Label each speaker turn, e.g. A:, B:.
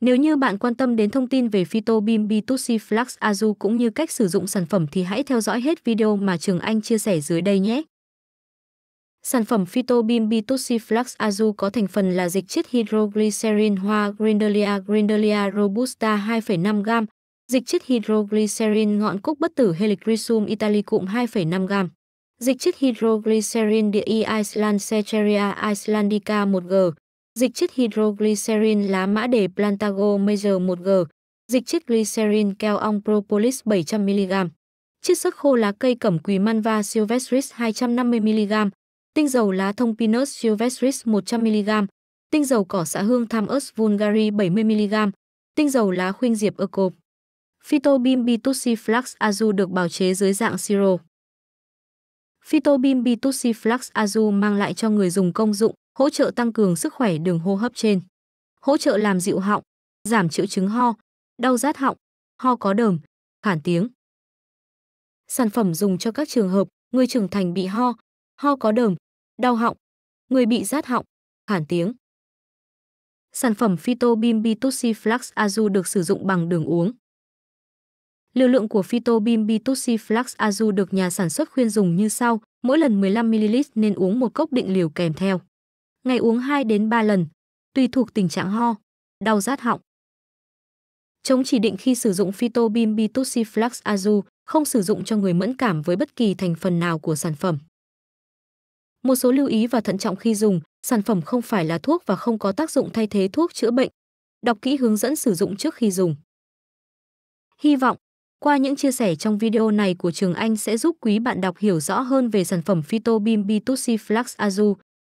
A: Nếu như bạn quan tâm đến thông tin về Phytobim B2C Flax Azu cũng như cách sử dụng sản phẩm thì hãy theo dõi hết video mà Trường Anh chia sẻ dưới đây nhé. Sản phẩm Phytobim B2C Flax Azu có thành phần là dịch chiết hydroglycerin hoa Grindelia Grindelia robusta 2,5g, dịch chiết hydroglycerin ngọn cúc bất tử Helichrysum italicum 2,5g, dịch chiết hydroglycerin địa Iceland secheria Icelandica 1g, dịch chất hydroglycerin lá mã đề Plantago Major 1G, dịch chất glycerin keo ong propolis 700mg, chiết sắc khô lá cây cẩm quỳ Manva silvestris 250mg, tinh dầu lá thông Pinus silvestris 100mg, tinh dầu cỏ xạ hương Thamus vulgari 70mg, tinh dầu lá khuynh diệp Eco. Phytobim bitussiflax azu được bào chế dưới dạng siro. Phytobim bitussiflax azu mang lại cho người dùng công dụng hỗ trợ tăng cường sức khỏe đường hô hấp trên, hỗ trợ làm dịu họng, giảm triệu chứng ho, đau rát họng, ho có đờm,
B: khản tiếng. Sản phẩm dùng cho các trường hợp người trưởng thành bị ho, ho có đờm, đau họng, người bị rát họng, khản tiếng.
A: Sản phẩm Phytobim Bituxi Flax Azu được sử dụng bằng đường uống. Liều lượng của Phytobim Bituxi Flax Azu được nhà sản xuất khuyên dùng như sau, mỗi lần 15ml nên uống một cốc định liều kèm theo ngày uống 2 đến 3 lần, tùy thuộc tình trạng ho, đau rát họng. Chống chỉ định khi sử dụng Phytobim Bituxiflax Azu không sử dụng cho người mẫn cảm với bất kỳ thành phần nào của sản phẩm. Một số lưu ý và thận trọng khi dùng, sản phẩm không phải là thuốc và không có tác dụng thay thế thuốc chữa bệnh. Đọc kỹ hướng dẫn sử dụng trước khi dùng. Hy vọng, qua những chia sẻ trong video này của Trường Anh sẽ giúp quý bạn đọc hiểu rõ hơn về sản phẩm Phytobim Bituxiflax Azu